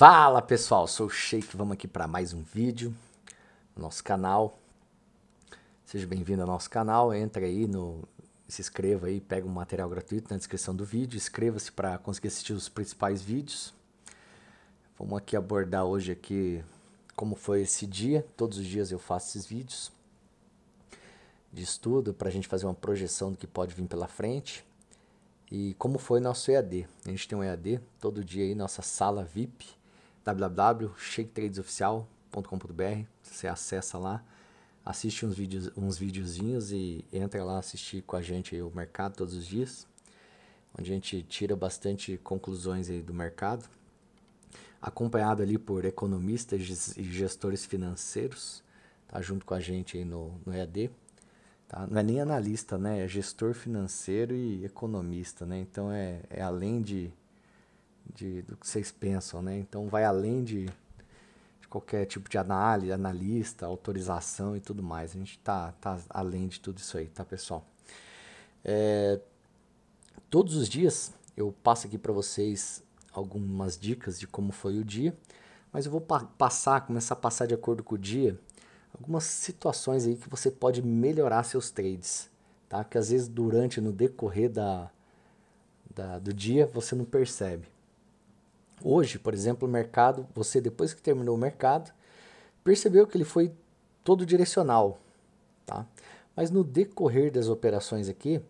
Fala pessoal, sou o Sheik, vamos aqui para mais um vídeo no nosso canal. Seja bem-vindo ao nosso canal, entra aí no se inscreva aí, pega um material gratuito na descrição do vídeo, inscreva-se para conseguir assistir os principais vídeos. Vamos aqui abordar hoje aqui como foi esse dia, todos os dias eu faço esses vídeos de estudo para a gente fazer uma projeção do que pode vir pela frente e como foi nosso EAD. A gente tem um EAD todo dia aí, nossa sala VIP, www.shaketradesoficial.com.br. Você acessa lá, assiste uns vídeos, uns videozinhos e entra lá assistir com a gente aí, o mercado todos os dias, onde a gente tira bastante conclusões aí do mercado, acompanhado ali por economistas e gestores financeiros, tá junto com a gente aí no, no EAD. Tá? Não é nem analista, né? É gestor financeiro e economista, né? Então é, é além de de, do que vocês pensam, né? Então vai além de, de qualquer tipo de análise, analista, autorização e tudo mais. A gente tá, tá além de tudo isso aí, tá, pessoal? É, todos os dias eu passo aqui para vocês algumas dicas de como foi o dia, mas eu vou pa passar, começar a passar de acordo com o dia, algumas situações aí que você pode melhorar seus trades, tá? Que às vezes durante, no decorrer da, da do dia, você não percebe. Hoje, por exemplo, o mercado, você depois que terminou o mercado, percebeu que ele foi todo direcional, tá? Mas no decorrer das operações aqui,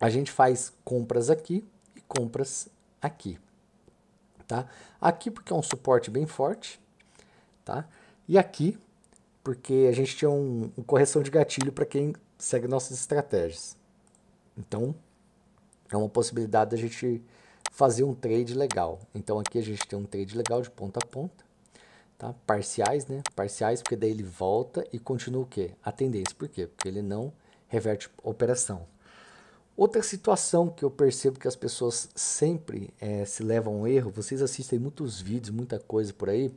a gente faz compras aqui e compras aqui, tá? Aqui porque é um suporte bem forte, tá? E aqui porque a gente tinha um, uma correção de gatilho para quem segue nossas estratégias. Então, é uma possibilidade da gente fazer um trade legal. Então aqui a gente tem um trade legal de ponta a ponta, tá? Parciais, né? Parciais, porque daí ele volta e continua o quê? A tendência. Por quê? Porque ele não reverte operação. Outra situação que eu percebo que as pessoas sempre é, se levam a um erro, vocês assistem muitos vídeos, muita coisa por aí,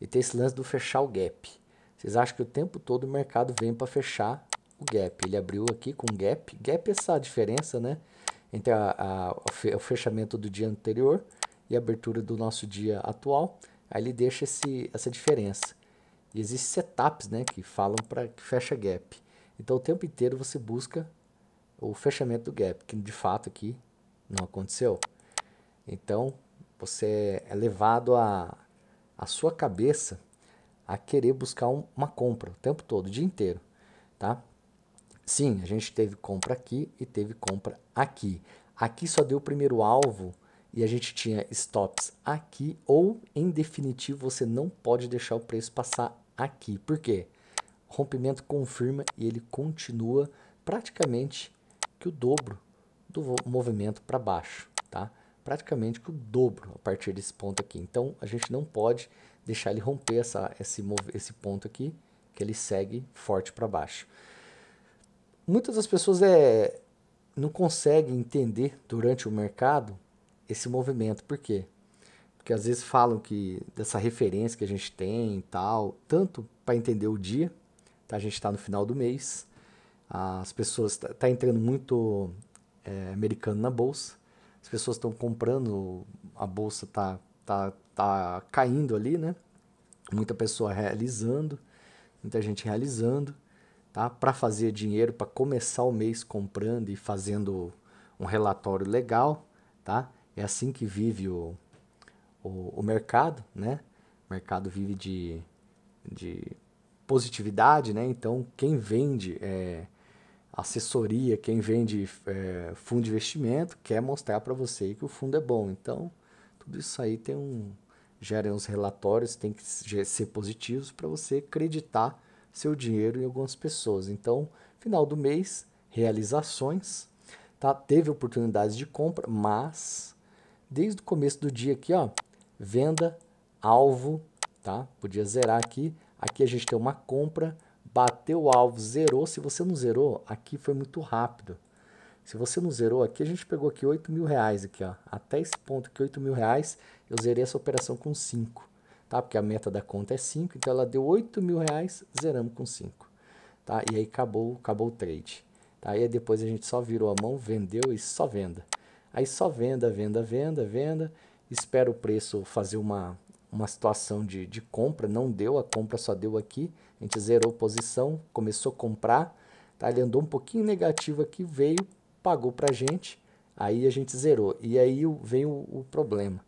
e tem esse lance do fechar o gap. Vocês acham que o tempo todo o mercado vem para fechar o gap. Ele abriu aqui com gap. Gap é essa diferença, né? entre a, a, o fechamento do dia anterior e a abertura do nosso dia atual. Aí ele deixa esse, essa diferença. E existem setups né, que falam para que fecha gap. Então o tempo inteiro você busca o fechamento do gap, que de fato aqui não aconteceu. Então você é levado a, a sua cabeça a querer buscar um, uma compra o tempo todo, o dia inteiro. Tá? Sim, a gente teve compra aqui e teve compra aqui. Aqui só deu o primeiro alvo e a gente tinha stops aqui ou, em definitivo, você não pode deixar o preço passar aqui. Por quê? Rompimento confirma e ele continua praticamente que o dobro do movimento para baixo, tá? Praticamente que o dobro a partir desse ponto aqui. Então, a gente não pode deixar ele romper essa, esse, esse ponto aqui, que ele segue forte para baixo muitas das pessoas é, não conseguem entender durante o mercado esse movimento. Por quê? Porque às vezes falam que dessa referência que a gente tem e tal, tanto para entender o dia, tá? a gente está no final do mês, as pessoas está tá entrando muito é, americano na bolsa, as pessoas estão comprando, a bolsa está tá, tá caindo ali, né? Muita pessoa realizando, muita gente realizando tá? para fazer dinheiro, para começar o mês comprando e fazendo um relatório legal. Tá? É assim que vive o, o, o mercado. Né? O mercado vive de, de positividade, né? então quem vende é, assessoria, quem vende é, fundo de investimento quer mostrar para você que o fundo é bom. Então, tudo isso aí tem um, gera uns relatórios, tem que ser positivos para você acreditar seu dinheiro em algumas pessoas. Então, final do mês, realizações, tá? Teve oportunidades de compra, mas desde o começo do dia aqui, ó, venda, alvo, tá? Podia zerar aqui. Aqui a gente tem uma compra, bateu o alvo, zerou. Se você não zerou, aqui foi muito rápido. Se você não zerou aqui, a gente pegou aqui 8 mil reais aqui, ó. Até esse ponto aqui, 8 mil reais, eu zerei essa operação com 5 tá? Porque a meta da conta é 5, então ela deu 8 mil reais, zeramos com 5, tá? E aí acabou, acabou o trade, tá? Aí depois a gente só virou a mão, vendeu e só venda. Aí só venda, venda, venda, venda, espera o preço fazer uma, uma situação de, de compra, não deu, a compra só deu aqui, a gente zerou posição, começou a comprar, tá? Ele andou um pouquinho negativo aqui, veio, pagou pra gente, aí a gente zerou. E aí vem o, o problema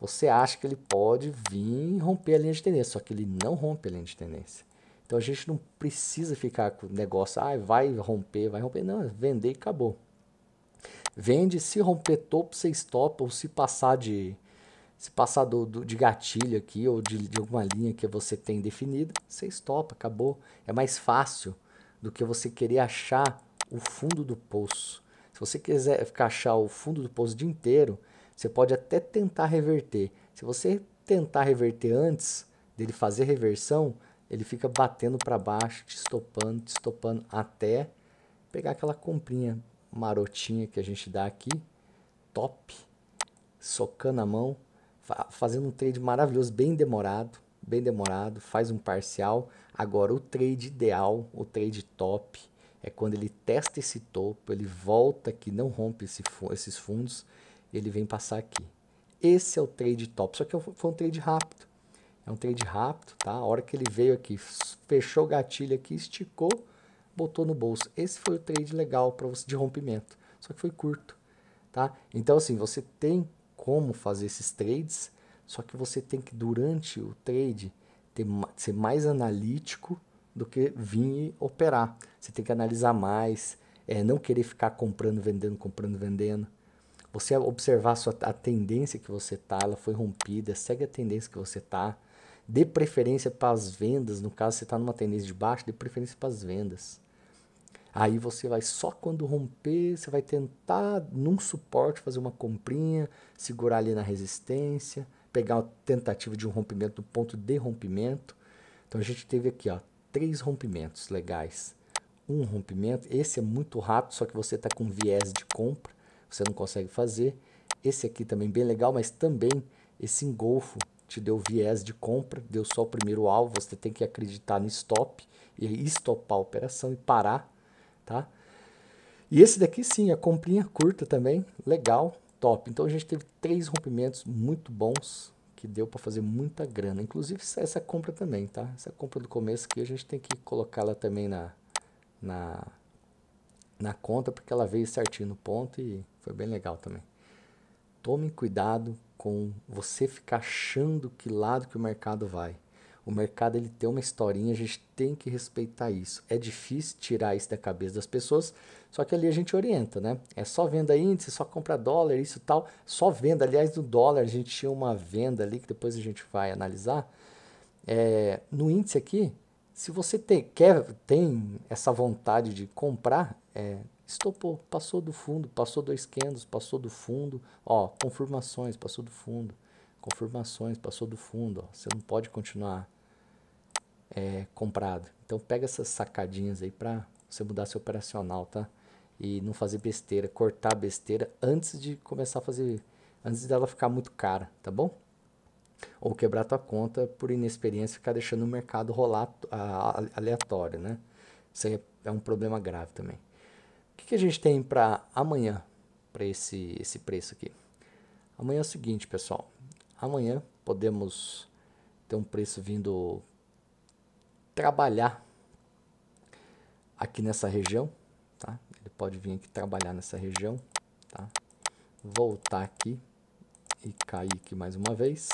você acha que ele pode vir romper a linha de tendência, só que ele não rompe a linha de tendência. Então a gente não precisa ficar com o negócio, ah, vai romper, vai romper. Não, vender e acabou. Vende, se romper topo, você stop, ou se passar de se passar do, do de gatilho aqui, ou de, de, alguma linha que você tem definida, você stop, acabou. É mais fácil do que você querer achar o fundo do poço. Se você quiser achar o fundo do poço o dia inteiro, você pode até tentar reverter. Se você tentar reverter antes dele fazer reversão, ele fica batendo para baixo, te estopando, te estopando até pegar aquela comprinha marotinha que a gente dá aqui, top, socando a mão, fa fazendo um trade maravilhoso, bem demorado, bem demorado, faz um parcial. Agora o trade ideal, o trade top, é quando ele testa esse topo, ele volta que não rompe esse, esses fundos ele vem passar aqui. Esse é o trade top, só que foi um trade rápido. É um trade rápido, tá? A hora que ele veio aqui, fechou o gatilho aqui, esticou, botou no bolso. Esse foi o trade legal para você de rompimento, só que foi curto, tá? Então assim, você tem como fazer esses trades, só que você tem que durante o trade ter, ser mais analítico do que vir operar. Você tem que analisar mais, é, não querer ficar comprando, vendendo, comprando, vendendo você observar a, sua, a tendência que você tá, ela foi rompida, segue a tendência que você tá. Dê preferência para as vendas, no caso você está numa tendência de baixo, dê preferência para as vendas. Aí você vai só quando romper, você vai tentar num suporte fazer uma comprinha, segurar ali na resistência, pegar a tentativa de um rompimento do ponto de rompimento. Então a gente teve aqui, ó, três rompimentos legais. Um rompimento, esse é muito rápido, só que você está com viés de compra você não consegue fazer. Esse aqui também bem legal, mas também esse engolfo te deu viés de compra, deu só o primeiro alvo, você tem que acreditar no stop e estopar a operação e parar, tá? E esse daqui sim, a comprinha curta também, legal, top. Então a gente teve três rompimentos muito bons que deu para fazer muita grana, inclusive essa compra também, tá? Essa compra do começo aqui a gente tem que colocá-la também na na na conta porque ela veio certinho no ponto e foi bem legal também. Tome cuidado com você ficar achando que lado que o mercado vai. O mercado ele tem uma historinha, a gente tem que respeitar isso. É difícil tirar isso da cabeça das pessoas, só que ali a gente orienta, né? É só venda índice, só compra dólar, isso tal, só venda. Aliás, do dólar a gente tinha uma venda ali que depois a gente vai analisar. É, no índice aqui, se você tem, quer, tem essa vontade de comprar, é, estopou, passou do fundo, passou dois candles, passou do fundo, ó, confirmações, passou do fundo, confirmações, passou do fundo, ó, você não pode continuar é, comprado. Então pega essas sacadinhas aí para você mudar seu operacional, tá? E não fazer besteira, cortar besteira antes de começar a fazer, antes dela ficar muito cara, tá bom? Ou quebrar tua conta por inexperiência e ficar deixando o mercado rolar a, aleatório, né? Isso aí é, é um problema grave também. O que, que a gente tem para amanhã, para esse, esse preço aqui? Amanhã é o seguinte, pessoal. Amanhã podemos ter um preço vindo trabalhar aqui nessa região, tá? Ele pode vir aqui trabalhar nessa região, tá? Voltar aqui e cair aqui mais uma vez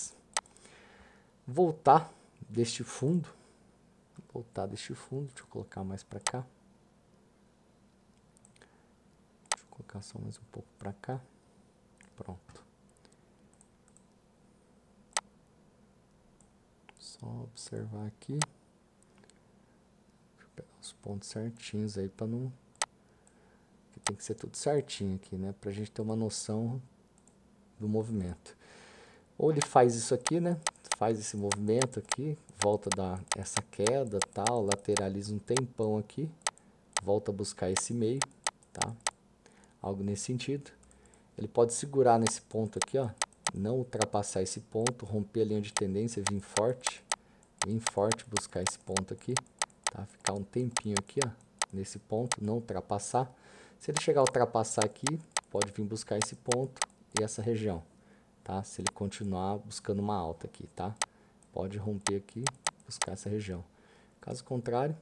voltar deste fundo, voltar deste fundo, deixa eu colocar mais para cá. Deixa eu colocar só mais um pouco para cá. Pronto. Só observar aqui. Deixa eu pegar os pontos certinhos aí para não tem que ser tudo certinho aqui, né? para a gente ter uma noção do movimento. Ou ele faz isso aqui, né? faz esse movimento aqui, volta a dar essa queda, tal, lateraliza um tempão aqui, volta a buscar esse meio, tá? Algo nesse sentido. Ele pode segurar nesse ponto aqui, ó, não ultrapassar esse ponto, romper a linha de tendência, vir forte, vir forte, buscar esse ponto aqui, tá? Ficar um tempinho aqui, ó, nesse ponto, não ultrapassar. Se ele chegar a ultrapassar aqui, pode vir buscar esse ponto e essa região tá? Se ele continuar buscando uma alta aqui, tá? Pode romper aqui, buscar essa região. Caso contrário,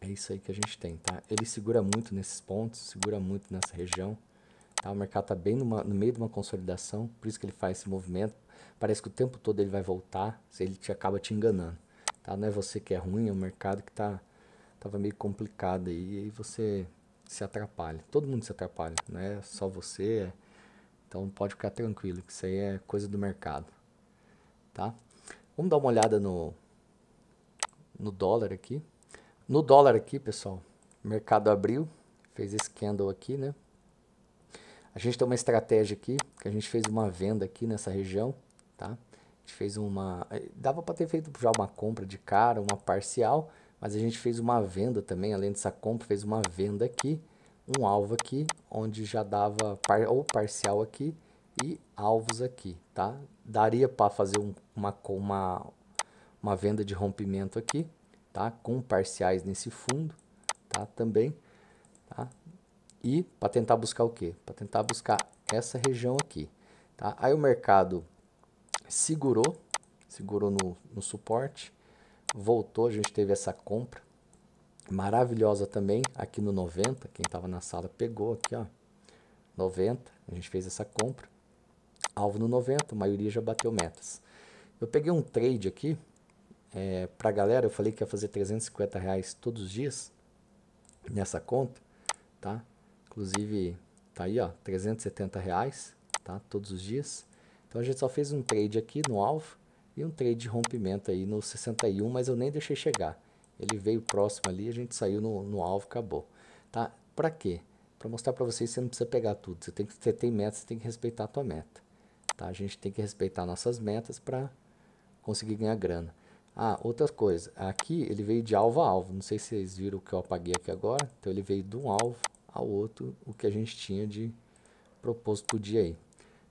é isso aí que a gente tem, tá? Ele segura muito nesses pontos, segura muito nessa região, tá? O mercado tá bem numa, no meio de uma consolidação, por isso que ele faz esse movimento. Parece que o tempo todo ele vai voltar, ele te acaba te enganando, tá? Não é você que é ruim, é o mercado que tá tava meio complicado aí, e aí você se atrapalha. Todo mundo se atrapalha, não é só você, é então pode ficar tranquilo, que isso aí é coisa do mercado, tá? Vamos dar uma olhada no, no dólar aqui. No dólar aqui, pessoal, o mercado abriu, fez esse candle aqui, né? A gente tem uma estratégia aqui, que a gente fez uma venda aqui nessa região, tá? A gente fez uma... Eh, dava para ter feito já uma compra de cara, uma parcial, mas a gente fez uma venda também, além dessa compra, fez uma venda aqui um alvo aqui, onde já dava par, ou parcial aqui e alvos aqui, tá? Daria para fazer um, uma, uma, uma venda de rompimento aqui, tá? Com parciais nesse fundo, tá? Também, tá? E para tentar buscar o quê? Para tentar buscar essa região aqui, tá? Aí o mercado segurou, segurou no, no suporte, voltou, a gente teve essa compra, maravilhosa também, aqui no 90, quem estava na sala pegou aqui, ó. 90, a gente fez essa compra. Alvo no 90, a maioria já bateu metas. Eu peguei um trade aqui, é, para a galera, eu falei que ia fazer 350 reais todos os dias nessa conta, tá? Inclusive, tá aí, ó, 370 reais, tá? Todos os dias. Então a gente só fez um trade aqui no alvo e um trade de rompimento aí no 61, mas eu nem deixei chegar. Ele veio próximo ali, a gente saiu no, no alvo, acabou. Tá? Para quê? Para mostrar para vocês que você não precisa pegar tudo. Você tem que você tem meta, você tem que respeitar a tua meta. Tá? A gente tem que respeitar nossas metas para conseguir ganhar grana. Ah, outra coisa, aqui ele veio de alvo a alvo. Não sei se vocês viram o que eu apaguei aqui agora. Então ele veio de um alvo ao outro, o que a gente tinha de proposto pro dia aí,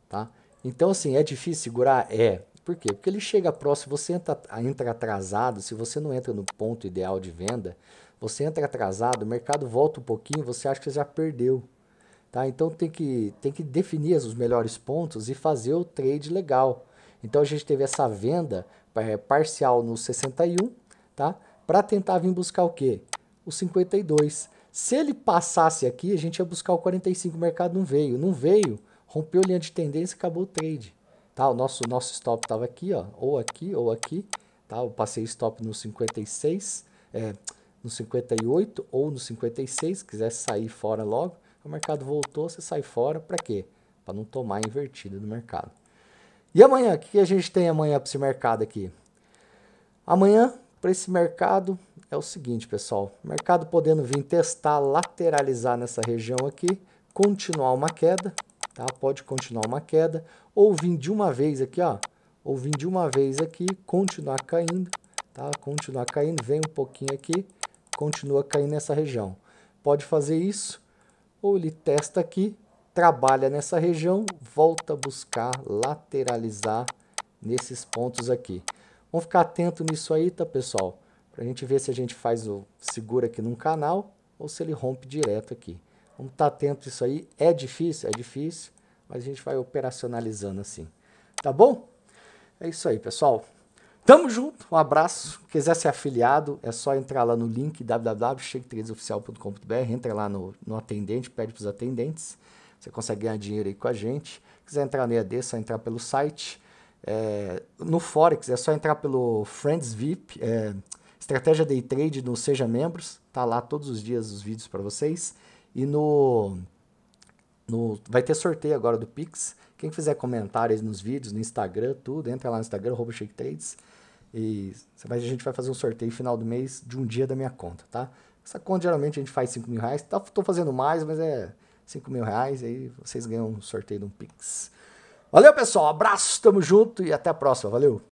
tá? Então assim, é difícil segurar? É. Por quê? Porque ele chega próximo, você entra, entra atrasado, se você não entra no ponto ideal de venda, você entra atrasado, o mercado volta um pouquinho, você acha que você já perdeu. Tá? Então tem que, tem que definir os melhores pontos e fazer o trade legal. Então a gente teve essa venda é, parcial no 61, tá? Para tentar vir buscar o quê? O 52. Se ele passasse aqui, a gente ia buscar o 45, o mercado não veio. Não veio, rompeu a linha de tendência e acabou o trade. Tá, o nosso, nosso stop estava aqui, ó, ou aqui ou aqui. Tá? Eu passei stop no 56, é, no 58 ou no 56, se quiser sair fora logo. O mercado voltou, você sai fora, para quê? Para não tomar a invertida do mercado. E amanhã, o que a gente tem amanhã para esse mercado aqui? Amanhã, para esse mercado, é o seguinte, pessoal. Mercado podendo vir testar, lateralizar nessa região aqui, continuar uma queda, tá? Pode continuar uma queda ou vir de uma vez aqui, ó, ou vir de uma vez aqui, continuar caindo, tá? Continuar caindo, vem um pouquinho aqui, continua caindo nessa região. Pode fazer isso ou ele testa aqui, trabalha nessa região, volta a buscar lateralizar nesses pontos aqui. Vamos ficar atento nisso aí, tá, pessoal? Para a gente ver se a gente faz o segura aqui num canal ou se ele rompe direto aqui. Vamos estar tá atento a isso aí. É difícil, é difícil, mas a gente vai operacionalizando assim. Tá bom? É isso aí, pessoal. Tamo junto, um abraço. Se quiser ser afiliado, é só entrar lá no link www.cheque3oficial.com.br, entra lá no, no atendente, pede para os atendentes. Você consegue ganhar dinheiro aí com a gente. Se quiser entrar no EAD, é só entrar pelo site. É, no Forex, é só entrar pelo Friends VIP. É, Estratégia Day Trade no Seja Membros, tá lá todos os dias os vídeos para vocês. E no, no vai ter sorteio agora do Pix. Quem fizer comentários nos vídeos, no Instagram, tudo, entra lá no Instagram Shake Trades e a gente vai fazer um sorteio final do mês de um dia da minha conta, tá? Essa conta geralmente a gente faz 5 mil reais, tá, tô fazendo mais, mas é 5 mil reais, aí vocês ganham um sorteio de um Pix. Valeu, pessoal. Abraço, tamo junto e até a próxima. Valeu!